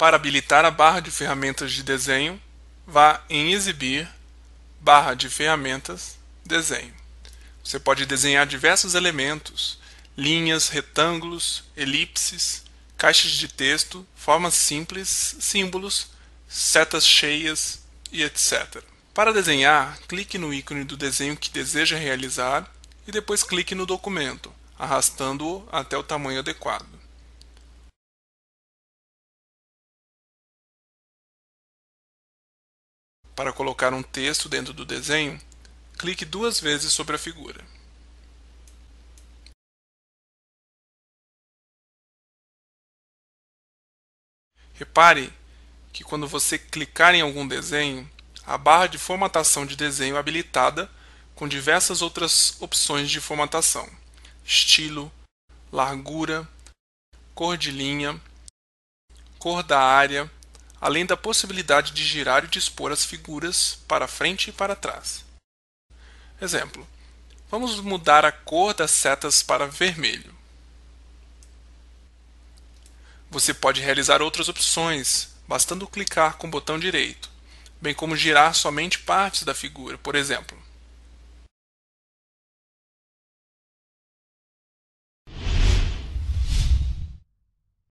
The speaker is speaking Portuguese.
Para habilitar a barra de ferramentas de desenho, vá em Exibir, barra de ferramentas, desenho. Você pode desenhar diversos elementos, linhas, retângulos, elipses, caixas de texto, formas simples, símbolos, setas cheias e etc. Para desenhar, clique no ícone do desenho que deseja realizar e depois clique no documento, arrastando-o até o tamanho adequado. Para colocar um texto dentro do desenho, clique duas vezes sobre a figura. Repare que quando você clicar em algum desenho, a barra de formatação de desenho é habilitada com diversas outras opções de formatação: estilo, largura, cor de linha, cor da área, além da possibilidade de girar e dispor as figuras para frente e para trás. Exemplo: vamos mudar a cor das setas para vermelho. Você pode realizar outras opções, bastando clicar com o botão direito, bem como girar somente partes da figura, por exemplo,